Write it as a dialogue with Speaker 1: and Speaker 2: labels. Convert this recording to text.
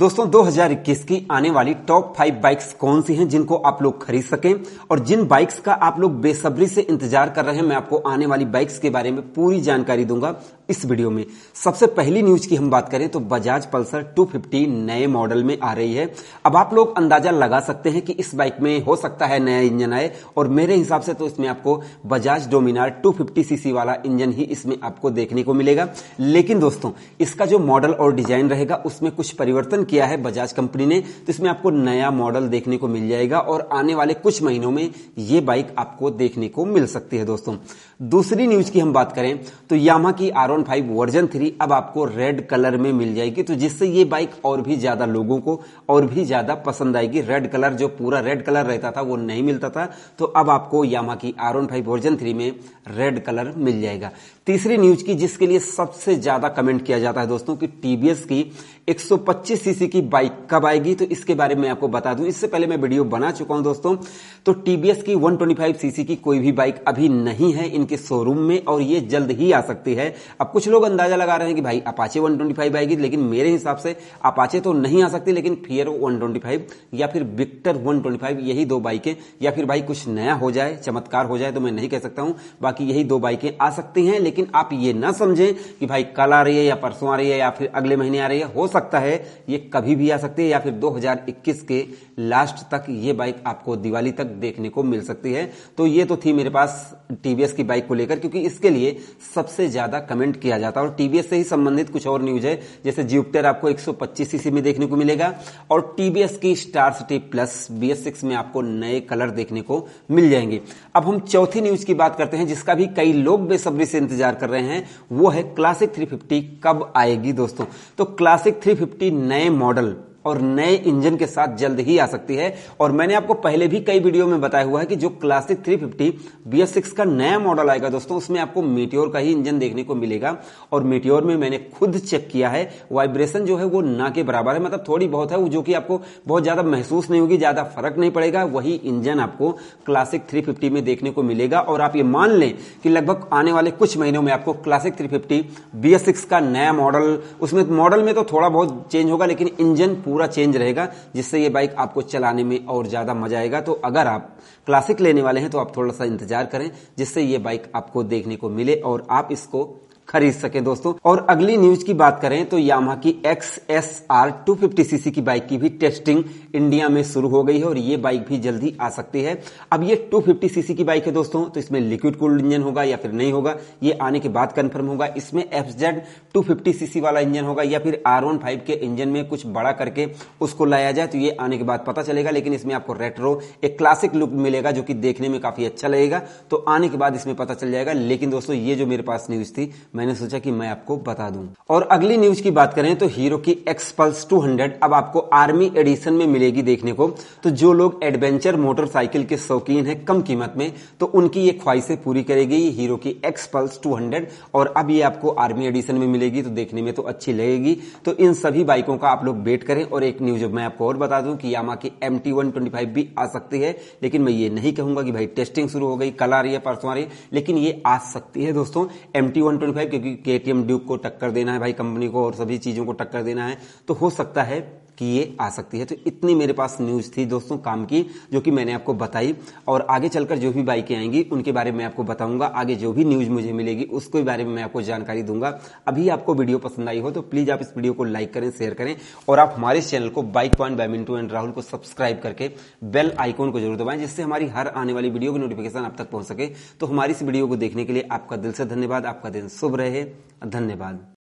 Speaker 1: दोस्तों 2021 की आने वाली टॉप फाइव बाइक्स कौन सी हैं जिनको आप लोग खरीद सकें और जिन बाइक्स का आप लोग बेसब्री से इंतजार कर रहे हैं मैं आपको आने वाली बाइक्स के बारे में पूरी जानकारी दूंगा इस वीडियो में सबसे पहली न्यूज की हम बात करें तो बजाज पल्सर 250 नए मॉडल में आ रही है अब आप लोग अंदाजा लगा सकते हैं कि इस बाइक में हो सकता है नया इंजन आए और मेरे हिसाब से तो इसमें आपको बजाज डोमिनार 250 सीसी वाला इंजन ही इसमें आपको देखने को मिलेगा लेकिन दोस्तों इसका जो मॉडल और डिजाइन रहेगा उसमें कुछ परिवर्तन किया है बजाज कंपनी ने तो इसमें आपको नया मॉडल देखने को मिल जाएगा और आने वाले कुछ महीनों में ये बाइक आपको देखने को मिल सकती है दोस्तों दूसरी न्यूज की हम बात करें तो यामा की आर फाइव वर्जन थ्री अब आपको रेड कलर में मिल जाएगी तो जिससे ये बाइक और भी ज्यादा लोगों को और भी ज्यादा पसंद आएगी रेड कलर जो पूरा रेड कलर रहता था वो नहीं मिलता था तो अब आपको यामा की R one five version three में रेड कलर मिल जाएगा तीसरी न्यूज की जिसके लिए सबसे ज्यादा कमेंट किया जाता है दोस्तों कि टीबीएस की 125 सीसी की बाइक कब आएगी तो इसके बारे में आपको बता दूं इससे पहले मैं वीडियो बना चुका हूं दोस्तों तो टीबीएस की 125 सीसी की कोई भी बाइक अभी नहीं है इनके शोरूम में और ये जल्द ही आ सकती है अब कुछ लोग अंदाजा लगा रहे हैं कि भाई अपाचे वन आएगी लेकिन मेरे हिसाब से अपाचे तो नहीं आ सकती लेकिन फियर वन या फिर विक्टर वन यही दो बाइकें या फिर भाई कुछ नया हो जाए चमत्कार हो जाए तो मैं नहीं कह सकता हूं बाकी यही दो बाइकें आ सकती हैं लेकिन आप ये ना समझें कि भाई कल आ रही है या परसों आ रही है या फिर अगले महीने आ रही है हो सकता है ये कभी भी आ सकती है या फिर 2021 के लास्ट तक ये बाइक आपको दिवाली तक देखने को मिल सकती है तो ये तो थी मेरे पास टीवीएस की बाइक को लेकर क्योंकि इसके लिए सबसे ज्यादा कमेंट किया जाता है और टीवीएस से ही संबंधित कुछ और न्यूज है जैसे जुपिटर आपको एक सीसी में देखने को मिलेगा और टीवीएस की स्टार सिटी प्लस सिक्स में आपको नए कलर देखने को मिल जाएंगे अब हम चौथी न्यूज की बात करते हैं जिसका भी कई लोग बेसब्री से इंतजार इंतजार कर रहे हैं वो है क्लासिक 350 कब आएगी दोस्तों तो क्लासिक 350 नए मॉडल और नए इंजन के साथ जल्द ही आ सकती है और मैंने आपको पहले भी कई वीडियो में बताया हुआ है कि जो क्लासिक 350 बी का नया मॉडल आएगा दोस्तों उसमें आपको मीटियोर का ही इंजन देखने को मिलेगा और मीटियोर में मैंने खुद चेक किया है वाइब्रेशन जो है वो ना के बराबर है मतलब थोड़ी बहुत है वो जो कि आपको बहुत ज्यादा महसूस नहीं होगी ज्यादा फर्क नहीं पड़ेगा वही इंजन आपको क्लासिक थ्री में देखने को मिलेगा और आप ये मान लें कि लगभग आने वाले कुछ महीनों में आपको क्लासिक थ्री फिफ्टी का नया मॉडल उसमें मॉडल में तो थोड़ा बहुत चेंज होगा लेकिन इंजन पूरा चेंज रहेगा जिससे ये बाइक आपको चलाने में और ज़्यादा मजा आएगा तो अगर आप क्लासिक लेने वाले हैं तो आप थोड़ा सा इंतजार करें जिससे ये बाइक आपको देखने को मिले और आप इसको खरीद सके दोस्तों और अगली न्यूज की बात करें तो यामा की X S R two fifty cc की बाइक की भी टेस्टिंग इंडिया में शुरू हो गई है और ये बाइक भी जल्दी आ सकती है अब ये टू फिफ्टी सीसी की बाइक है दोस्तों तो इसमें लिक्विड कोल्ड इंजन होगा या फिर नहीं होगा ये आने के बाद कंफर्म होगा इसमें F Z two fifty cc वाला इंजन होगा या फिर आर वन फाइव के इंजन में कुछ बड़ा करके उसको लाया जाए तो ये आने के बाद पता चलेगा लेकिन इसमें आपको रेट्रो एक क्लासिक लुक मिलेगा जो कि देखने में काफी अच्छा लगेगा तो आने के बाद इसमें पता चल जाएगा लेकिन दोस्तों ये जो मेरे पास न्यूज थी मैंने सोचा कि मैं आपको बता दूं और अगली न्यूज की बात करें तो हीरो की एक्सपल्स 200 अब आपको आर्मी एडिशन में मिलेगी देखने को तो जो लोग एडवेंचर मोटरसाइकिल के शौकीन है कम कीमत में तो उनकी ये ख्वाहिशें पूरी करेगी हीरो की एक्सपल्स 200 और अब ये आपको आर्मी एडिशन में मिलेगी तो देखने में तो अच्छी लगेगी तो इन सभी बाइकों का आप लोग वेट करें और एक न्यूज मैं आपको और बता दूं कि यामा की एम भी आ सकती है लेकिन मैं ये नहीं कहूंगा कि भाई टेस्टिंग शुरू हो गई कल आ रही है परसों आ रही है लेकिन ये आ सकती है दोस्तों एम टी है क्योंकि के ड्यूक को टक्कर देना है भाई कंपनी को और सभी चीज़ों को टक्कर देना है तो हो सकता है कि ये आ सकती है तो इतनी मेरे पास न्यूज थी दोस्तों काम की जो कि मैंने आपको बताई और आगे चलकर जो भी बाइकें आएंगी उनके बारे में आपको बताऊंगा आगे जो भी न्यूज मुझे मिलेगी उसके बारे में मैं आपको जानकारी दूंगा अभी आपको वीडियो पसंद आई हो तो प्लीज आप इस वीडियो को लाइक करें शेयर करें और आप हमारे चैनल को बाइक पॉइंट बैमिंटू एंड राहुल को सब्सक्राइब करके बेल आइकॉन को जरूर दबाएं जिससे हमारी हर आने वाली वीडियो की नोटिफिकेशन आप तक पहुंच सके तो हमारी इस वीडियो को देखने के लिए आपका दिल से धन्यवाद आपका दिन शुभ रहे धन्यवाद